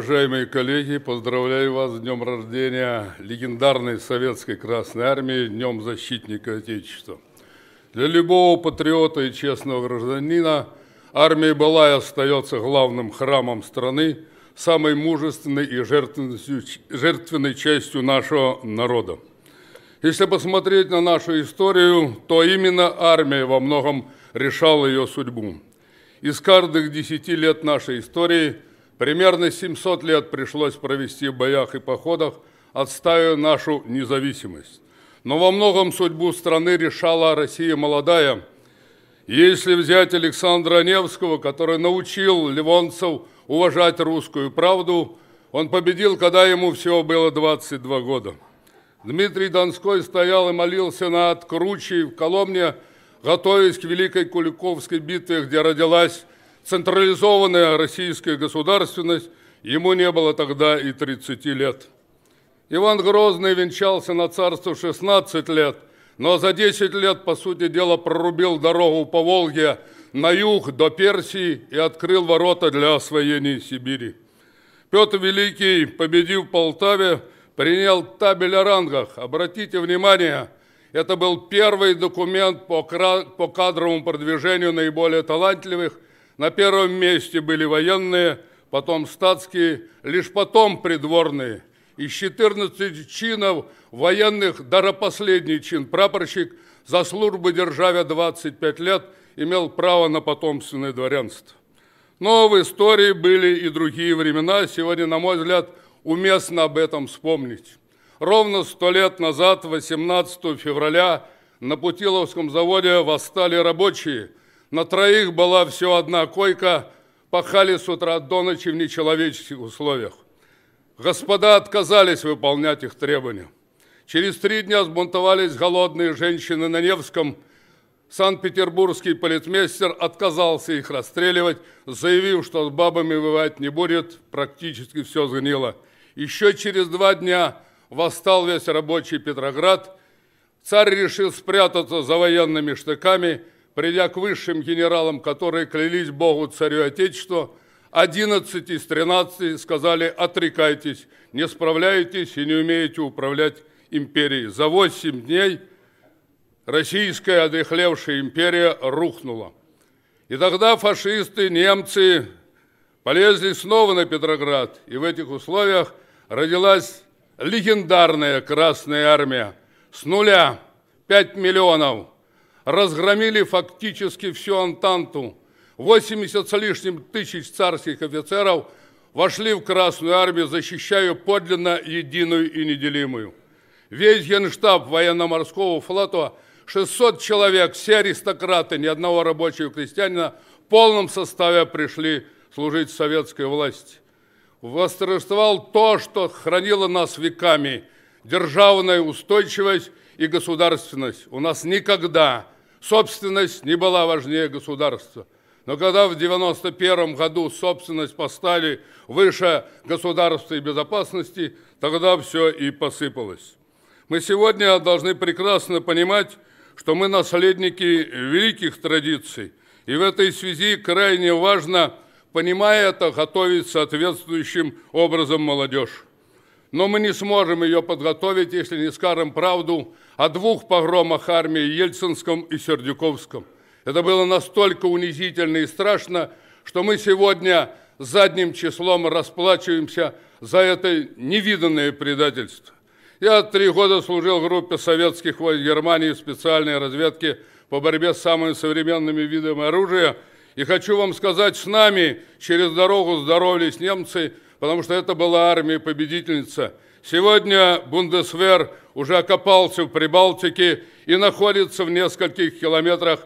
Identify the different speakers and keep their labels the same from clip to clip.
Speaker 1: Уважаемые коллеги, поздравляю вас с днем рождения легендарной советской Красной Армии, Днем Защитника Отечества. Для любого патриота и честного гражданина армия была и остается главным храмом страны, самой мужественной и жертвенной частью нашего народа. Если посмотреть на нашу историю, то именно армия во многом решала ее судьбу. Из каждых десяти лет нашей истории – Примерно 700 лет пришлось провести в боях и походах, отставив нашу независимость. Но во многом судьбу страны решала Россия молодая. Если взять Александра Невского, который научил ливонцев уважать русскую правду, он победил, когда ему всего было 22 года. Дмитрий Донской стоял и молился над Кручей в Коломне, готовясь к Великой Куликовской битве, где родилась Централизованная российская государственность, ему не было тогда и 30 лет. Иван Грозный венчался на царство 16 лет, но за 10 лет, по сути дела, прорубил дорогу по Волге на юг до Персии и открыл ворота для освоения Сибири. Петр Великий, победив в Полтаве, принял табель о рангах. Обратите внимание, это был первый документ по, по кадровому продвижению наиболее талантливых – на первом месте были военные, потом статские, лишь потом придворные. Из 14 чинов военных даже последний чин прапорщик за службу державе 25 лет имел право на потомственное дворянство. Но в истории были и другие времена, сегодня, на мой взгляд, уместно об этом вспомнить. Ровно сто лет назад, 18 февраля, на Путиловском заводе восстали рабочие, на троих была все одна койка, пахали с утра до ночи в нечеловеческих условиях. Господа отказались выполнять их требования. Через три дня сбунтовались голодные женщины на Невском. Санкт-Петербургский полицмейстер отказался их расстреливать, заявив, что с бабами бывать не будет, практически все сгнило. Еще через два дня восстал весь рабочий Петроград. Царь решил спрятаться за военными штыками – придя к высшим генералам, которые клялись Богу, царю Отечеству, 11 из 13 сказали «отрекайтесь, не справляетесь и не умеете управлять империей». За 8 дней российская одрехлевшая империя рухнула. И тогда фашисты, немцы полезли снова на Петроград, и в этих условиях родилась легендарная Красная Армия с нуля 5 миллионов – разгромили фактически всю Антанту. 80 с лишним тысяч царских офицеров вошли в Красную армию, защищая подлинно единую и неделимую. Весь генштаб военно-морского флота, 600 человек, все аристократы, ни одного рабочего крестьянина, в полном составе пришли служить советской власти. Восторжествовал то, что хранило нас веками – державная устойчивость и государственность. У нас никогда собственность не была важнее государства. Но когда в 1991 году собственность поставили выше государства и безопасности, тогда все и посыпалось. Мы сегодня должны прекрасно понимать, что мы наследники великих традиций, и в этой связи крайне важно, понимая это, готовить соответствующим образом молодежь. Но мы не сможем ее подготовить, если не скажем правду о двух погромах армии Ельцинском и Сердюковском. Это было настолько унизительно и страшно, что мы сегодня задним числом расплачиваемся за это невиданное предательство. Я три года служил в группе советских войск Германии специальной разведки по борьбе с самыми современными видами оружия. И хочу вам сказать, с нами через дорогу здоровались немцы, потому что это была армия-победительница. Сегодня Бундесвер уже окопался в Прибалтике и находится в нескольких километрах,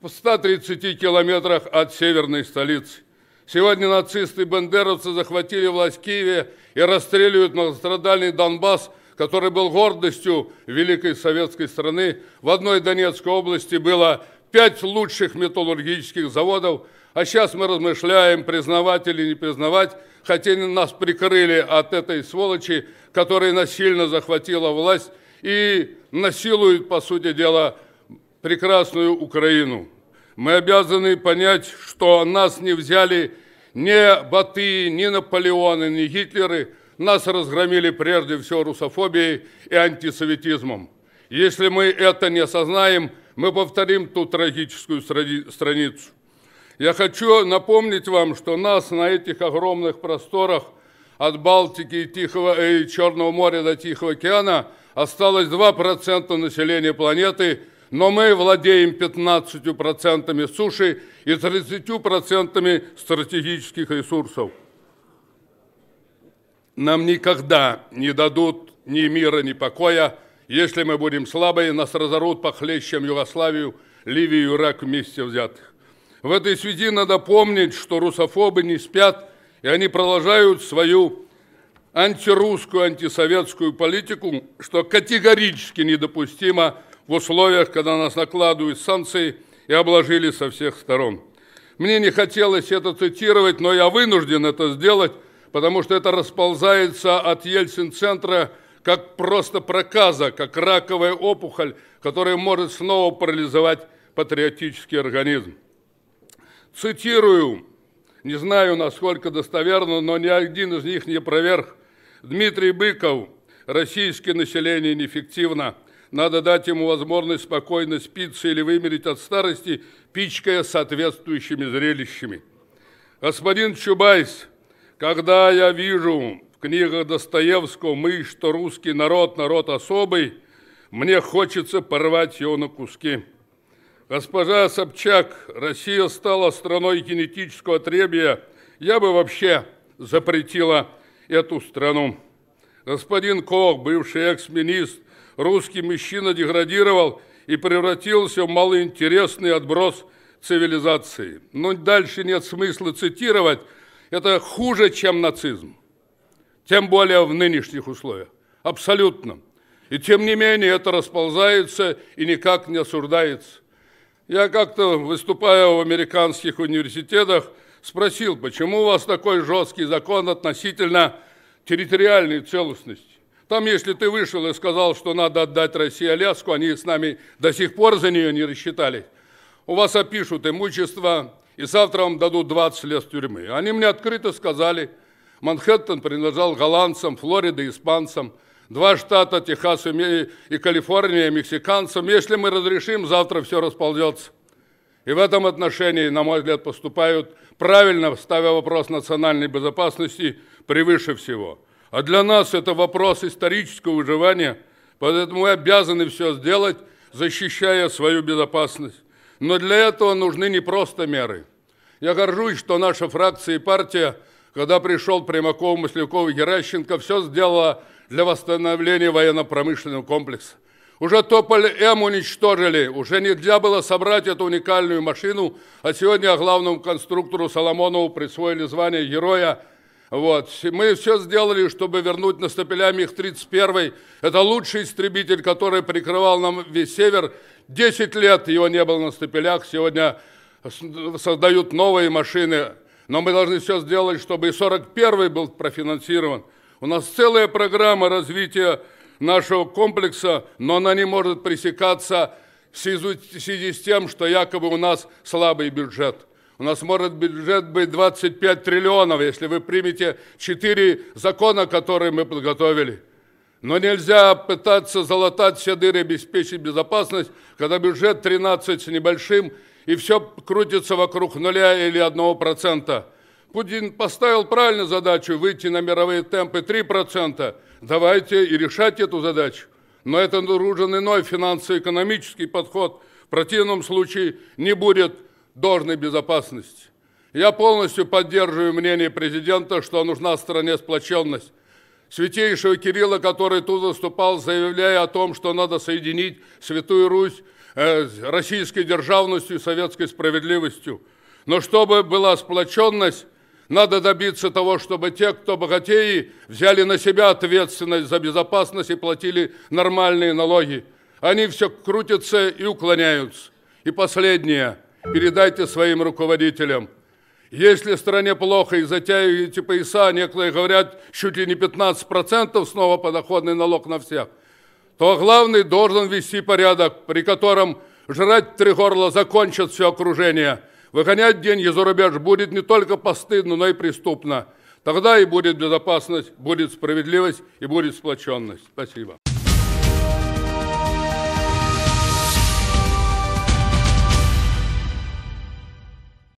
Speaker 1: в 130 километрах от северной столицы. Сегодня нацисты и бандеровцы захватили власть в Киеве и расстреливают многострадальный Донбасс, который был гордостью великой советской страны. В одной Донецкой области было пять лучших металлургических заводов – а сейчас мы размышляем, признавать или не признавать, хотя нас прикрыли от этой сволочи, которая насильно захватила власть и насилует, по сути дела, прекрасную Украину. Мы обязаны понять, что нас не взяли ни Баты, ни Наполеоны, ни Гитлеры. Нас разгромили прежде всего русофобией и антисоветизмом. Если мы это не осознаем, мы повторим ту трагическую страницу. Я хочу напомнить вам, что нас на этих огромных просторах от Балтики и, Тихого, э, и Черного моря до Тихого океана осталось 2% населения планеты, но мы владеем 15% суши и 30% стратегических ресурсов. Нам никогда не дадут ни мира, ни покоя, если мы будем слабы, нас разорут по чем Югославию, Ливию и Ирак вместе взятых. В этой связи надо помнить, что русофобы не спят, и они продолжают свою антирусскую, антисоветскую политику, что категорически недопустимо в условиях, когда нас накладывают санкции и обложили со всех сторон. Мне не хотелось это цитировать, но я вынужден это сделать, потому что это расползается от Ельцин-центра как просто проказа, как раковая опухоль, которая может снова парализовать патриотический организм. Цитирую, не знаю, насколько достоверно, но ни один из них не проверх. Дмитрий Быков, российское население неэффективно. Надо дать ему возможность спокойно спиться или вымереть от старости, пичкая соответствующими зрелищами. Господин Чубайс, когда я вижу в книгах Достоевского «Мы, что русский народ, народ особый», мне хочется порвать его на куски. Госпожа Собчак, Россия стала страной генетического требия. Я бы вообще запретила эту страну. Господин Кох, бывший экс-министр, русский мужчина деградировал и превратился в малоинтересный отброс цивилизации. Но дальше нет смысла цитировать. Это хуже, чем нацизм. Тем более в нынешних условиях. Абсолютно. И тем не менее это расползается и никак не осуждается. Я как-то, выступая в американских университетах, спросил, почему у вас такой жесткий закон относительно территориальной целостности. Там, если ты вышел и сказал, что надо отдать России Аляску, они с нами до сих пор за нее не рассчитались. У вас опишут имущество, и завтра вам дадут 20 лет тюрьмы. Они мне открыто сказали, Манхэттен принадлежал голландцам, Флориде испанцам – Два штата, Техас и Калифорния, мексиканцам. Если мы разрешим, завтра все расползется. И в этом отношении, на мой взгляд, поступают правильно, ставя вопрос национальной безопасности превыше всего. А для нас это вопрос исторического выживания, поэтому мы обязаны все сделать, защищая свою безопасность. Но для этого нужны не просто меры. Я горжусь, что наша фракция и партия – когда пришел Примаков, Масляков и Геращенко, все сделало для восстановления военно-промышленного комплекса. Уже Тополь-М уничтожили, уже нельзя было собрать эту уникальную машину, а сегодня главному конструктору Соломонову присвоили звание героя. Вот. Мы все сделали, чтобы вернуть на стапелями их 31 Это лучший истребитель, который прикрывал нам весь север. десять лет его не было на стапелях, сегодня создают новые машины. Но мы должны все сделать, чтобы и 41-й был профинансирован. У нас целая программа развития нашего комплекса, но она не может пресекаться в связи с тем, что якобы у нас слабый бюджет. У нас может бюджет быть 25 триллионов, если вы примете 4 закона, которые мы подготовили. Но нельзя пытаться залатать все дыры, обеспечить безопасность, когда бюджет 13 с небольшим, и все крутится вокруг нуля или одного процента. Путин поставил правильную задачу выйти на мировые темпы 3%. Давайте и решать эту задачу. Но это нужен иной финансово-экономический подход. В противном случае не будет должной безопасности. Я полностью поддерживаю мнение президента, что нужна стране сплоченность. Святейшего Кирилла, который тут выступал, заявляя о том, что надо соединить Святую Русь э, российской державностью и советской справедливостью. Но чтобы была сплоченность, надо добиться того, чтобы те, кто богатеи, взяли на себя ответственность за безопасность и платили нормальные налоги. Они все крутятся и уклоняются. И последнее. Передайте своим руководителям. Если стране плохо и затягиваете пояса, некоторые говорят, чуть ли не 15% снова подоходный налог на всех – то главный должен вести порядок, при котором жрать три горла закончат все окружение. Выгонять деньги за рубеж будет не только постыдно, но и преступно. Тогда и будет безопасность, будет справедливость и будет сплоченность. Спасибо.